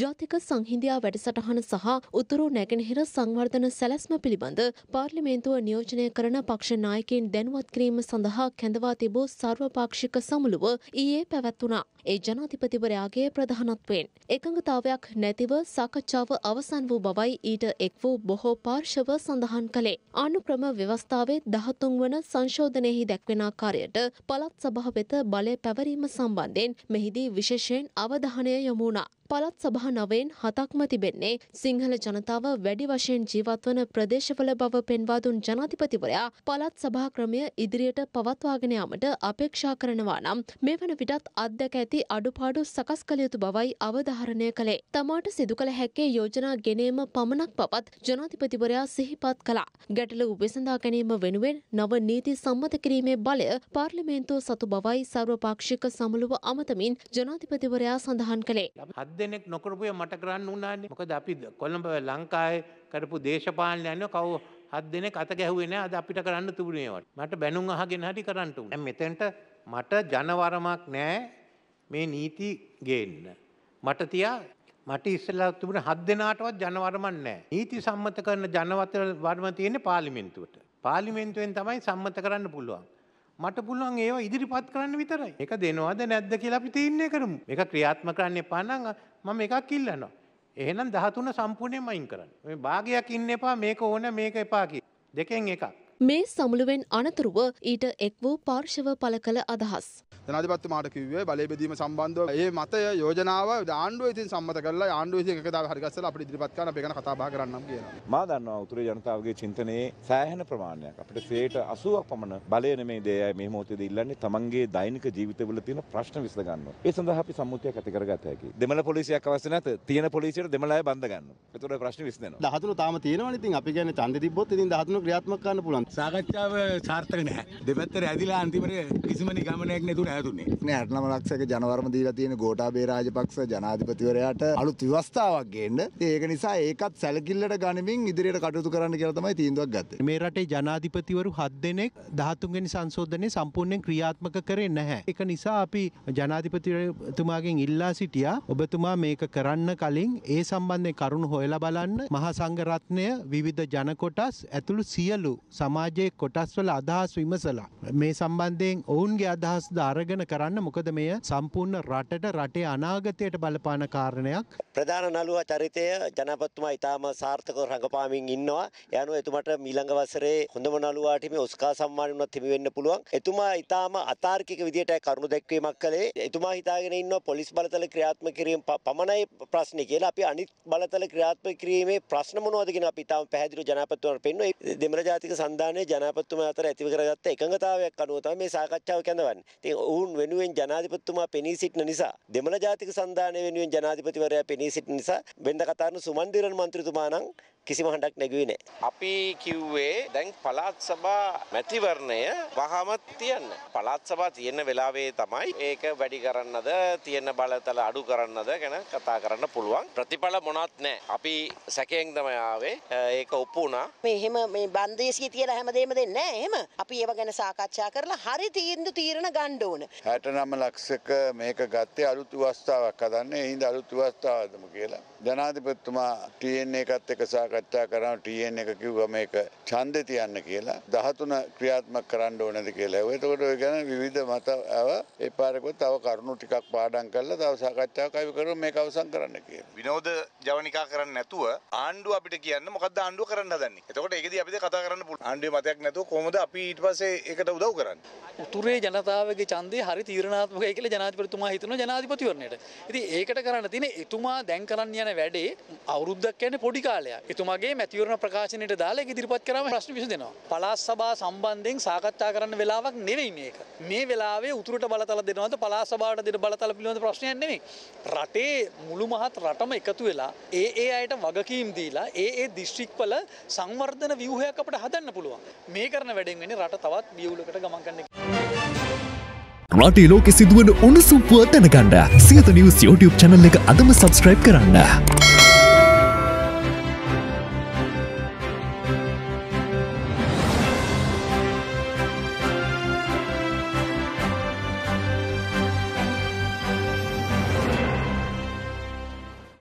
ජාතික සංහිඳයා වැඩසටහන සහ උතුරු නැගෙනහිර සංවර්ධන සැලැස්ම පිළිබඳ පාර්ලිමේන්තුව නියෝජනය කරන පක්ෂ නායකයින් දැනුවත් කිරීම සඳහා කැඳවා තිබූ සර්වපාක්ෂික සමුළුව ඊයේ පැවැත්වුණා. ඒ ජනාධිපතිවරයාගේ ප්‍රධානත්වයෙන්. එකඟතාවයක් නැතිව සාකච්ඡාව අවසන් වූ බවයි ඊට එක් වූ බොහෝ පාර්ශව සඳහන් කළේ. ආනුක්‍රම ව්‍යවස්ථාවේ දහතුන් වන සංශෝධනයෙහි දැක්වෙන ආකාරයට පළත් සභාව වෙත බලය පැවරීම සම්බන්ධයෙන් මෙහිදී විශේෂයෙන් අවධානය යොමුණා. පළත් සභාව දහ නවයෙන් හතක්ම තිබෙන්නේ සිංහල ජනතාව වැඩි වශයෙන් ජීවත්වන ප්‍රදේශවල බව පෙන්වාදුන් ජනාතිපතිවරයා පළත් සභා ක්‍රමය ඉදිරියට පවත්වාගෙන යාමට අපේක්ෂා කරනවා නම් මේ වන විටත් අත්දැක ඇති අඩුපාඩු සකස් කළ යුතු බවයි අවධාරණය කළේ. තමාට සිදු කළ හැක්කේ යෝජනා ගෙනීම පමණක් පවත් ජනාතිපතිවරයා සිහිපත් කළා. ගැටලු උපෙසඳා ගැනීම වෙනුවෙන් නව නීති සම්මත කිරීමේ බලය පාර්ලිමේන්තුව සතු බවයි සර්වපාක්ෂික සමුළුව අමතමින් ජනාධිපතිවරයා සඳහන් කළේ. හත් දෙනෙක් නොකරපුය මට කරන්න උනාන්නේ මොකද අපි කොළඹ ලංකාය කරපු දේශපාලන යන කව හත් දෙනෙක් අත ගැහුවෙන අද අපිට කරන්න තිබුණේවට මට බැනුම් අහගෙන හටි කරන්නට උන මෙතෙන්ට මට ජනවරමක් නෑ මේ නීති ගේන්න මට තියා මට ඉස්සලා තිබුණ හත් දෙනාටවත් ජනවරමක් නෑ නීති සම්මත කරන ජනවතර වර්ම තියෙන්නේ පාර්ලිමේන්තුවට පාර්ලිමේන්තුවෙන් තමයි සම්මත කරන්න පුළුවන් මට පුළුවන් ඒවා ඉදිරිපත් කරන්න විතරයි. එක දෙනවද නැද්ද කියලා අපි තීරණය කරමු. මේක ක්‍රියාත්මක කරන්න එපා නම් මම එකක් ඉල්ලනවා. එහෙනම් 13 සම්පූර්ණයෙන්ම අයින් කරන්න. මේ භාගයක් ඉන්න එපා මේක ඕන මේක එපා කියලා. දෙකෙන් එකක්. මේ සමුළුවෙන් අනතුරුව ඊට එක් වූ පාර්ශව පළ කළ අදහස්. ජනාධිපත්තුමාට කිව්වේ බලය බෙදීම සම්බන්ධව ඒ මතය යෝජනාව ආණ්ඩුව ඉතින් සම්මත කරලා ආණ්ඩුව ඉතින් එකදා හරිගස්සලා අපිට ඉදිරිපත් කරන අපි ගැන කතා බහ කරන්නම් කියලා. මා දන්නවා උතුරේ ජනතාවගේ චින්තනයේ සෑහෙන ප්‍රමාණයක් අපිට 80ක් පමණ බලය නෙමෙයි දෙයයි මේ මොහොතේදී ඉල්ලන්නේ තමන්ගේ දෛනික ජීවිතවල තියෙන ප්‍රශ්න විසඳ ගන්නවා. ඒ සඳහා අපි සම්මුතියක් ඇති කරගත හැකියි. දෙමළ පොලිසියක් අවශ්‍ය නැත. තියෙන පොලිසියට දෙමළ අය බඳ ගන්නවා. ඒතකොට ප්‍රශ්න විසඳෙනවා. 13 තාම තියෙනවනේ ඉතින් අපි කියන්නේ ඡන්දෙ තිබ්බොත් ඉතින් 13 ක්‍රියාත්මක කරන්න පුළුවන්. සාකච්ඡාව සාර්ථක නැහැ. දෙපැත්තට ඇදිලා අන්තිමට කිසිම නිගමනයක් නැතුව නැතුනේ. නේ 89 ලක්ෂයක ජනවර්ම දීලා තියෙන ගෝඨාභය රාජපක්ෂ ජනාධිපතිවරයාට අලුත් ව්‍යවස්ථාවක් ගේන්න. ඒක නිසා ඒකත් සැලකිල්ලට ගනිමින් ඉදිරියට කටයුතු කරන්න කියලා තමයි තීන්දුවක් ගත්තේ. මේ රටේ ජනාධිපතිවරු 7 දෙනෙක් 13 වෙනි සංශෝධනයේ සම්පූර්ණයෙන් ක්‍රියාත්මක කරේ නැහැ. ඒක නිසා අපි ජනාධිපතිතුමාගෙන් ඉල්ලා සිටියා ඔබතුමා මේක කරන්න කලින් ඒ සම්බන්ධයෙන් කරුණු හොයලා බලන්න මහා සංඝරත්නය විවිධ ජනකොටස් ඇතුළු සියලු සම සමාජයේ කොටස්වල අදහස් විමසලා මේ සම්බන්ධයෙන් ඔවුන්ගේ අදහස් දාරගෙන කරන්න මොකද මෙය සම්පූර්ණ රටට රටේ අනාගතයට බලපාන කාරණයක් ප්‍රධාන නළුවා චරිතය ජනපත්තුමා ඉතාම සාර්ථකව රඟපාමින් ඉන්නවා යනු එතුමට මීළඟ වසරේ හොඳම නළුවාට මේ ඔස්කා සම්මාන වුණත් හිමි වෙන්න පුළුවන් එතුමා ඉතාම අතාර්කික විදියට කරුණු දැක්වීමක් කළේ එතුමා හිතාගෙන ඉන්නවා පොලිස් බලතල ක්‍රියාත්මක කිරීම පමණයි ප්‍රශ්නේ කියලා අපි අනිත් බලතල ක්‍රියාත්මක කිරීමේ ප්‍රශ්න මොනවද කියන අපි තාම පැහැදිලිව ජනාධිපතිවරට පෙන්වයි දෙමළ ජාතික සංධානය සංවිධානයේ ජනාධිපතිතුමා අතර ඇතිව කරගත්ත එකඟතාවයක් අනුව තමයි මේ සාකච්ඡාව කැඳවන්නේ. ඉතින් ඔවුන් වෙනුවෙන් ජනාධිපතිතුමා පෙනී සිටින නිසා දෙමළ ජාතික සංධානය වෙනුවෙන් ජනාධිපතිවරයා පෙනී සිටින නිසා වෙන්ද කතාරන සුමන්දිරන් මන්ත්‍රීතුමා නම් කිසිම හඬක් නැගුවේ නැහැ. අපි කිව්වේ දැන් පළාත් සභා මැතිවරණය වහම තියන්න. පළාත් සභා තියෙන වෙලාවේ තමයි ඒක වැඩි කරන්නද තියෙන බලතල අඩු කරන්නද ගැන කතා කරන්න පුළුවන්. ප්‍රතිඵල මොනවත් නැහැ. අපි සැකයෙන් තමයි ආවේ. ඒක ඔප්පු වුණා. මේ එහෙම මේ බන්දේසිය කියලා හැමදේම දෙන්නේ නැහැ. එහෙම අපි ඒව ගැන සාකච්ඡා කරලා හරි තීන්දුව තීරණ ගන්න ඕන. 69 ලක්ෂක මේක ගත්තේ අලුත් අවස්ථාවක් හදන්නේ. ඒ හින්දා අලුත් අවස්ථාවක්දම කියලා. ජනාධිපතිතුමා TN එකත් එක්ක සාකච්ඡා සාකච්ඡා කරන ටීඑන් එක කිව්වා මේක ඡන්දෙ තියන්න කියලා 13 ක්‍රියාත්මක කරන්න ඕනේද කියලා. එතකොට ඔය ගැන විවිධ මත ආව. ඒ පාරකෝ තව කරුණු ටිකක් පාඩම් කරලා තව සාකච්ඡාවක් අපි කරමු මේක අවසන් කරන්න කියලා. විනෝද ජවනිකා කරන්නේ නැතුව ආණ්ඩුව අපිට කියන්න මොකද්ද ආණ්ඩුව කරන්න හදන්නේ. එතකොට ඒකදී අපිට කතා කරන්න පුළුවන්. ආණ්ඩුවේ මතයක් නැතුව කොහොමද අපි ඊට පස්සේ ඒකට උදව් කරන්නේ? උතුරේ ජනතාවගේ ඡන්දේ හරි තීරණාත්මකයි කියලා ජනාධිපතිතුමා හිතනවා ජනාධිපතිවරණයට. ඉතින් ඒකට කරන්න තියෙන එතුමා දැන් කරන්න යන වැඩේ අවුරුද්දක් කියන්නේ පොඩි කාලයක්. තුමාගේ මැතිවරණ ප්‍රකාශනයට දාලා ඉදිරිපත් කරාම ප්‍රශ්න විසඳෙනවා. පළාත් සභා සම්බන්ධයෙන් සාකච්ඡා කරන්න වෙලාවක් නෙවෙයි මේක. මේ වෙලාවේ උතුරට බලතල දෙනවද පළාත් සභාවට දෙන බලතල පිළිබඳ ප්‍රශ්නයක් නෙවෙයි. රටේ මුළු මහත් රටම එකතු වෙලා ඒ ඒ අයට වගකීම් දීලා ඒ ඒ දිස්ත්‍රික්වල සංවර්ධන ව්‍යුහයක් අපිට හදන්න පුළුවන්. මේ කරන වැඩෙන් වෙන්නේ රට තවත් වියුලකට ගමන් කරන එක. රටේ ලෝකෙ සිදුවන උණුසුම් පුව දැනගන්න සියත නිවුස් YouTube channel එක අදම subscribe කරන්න.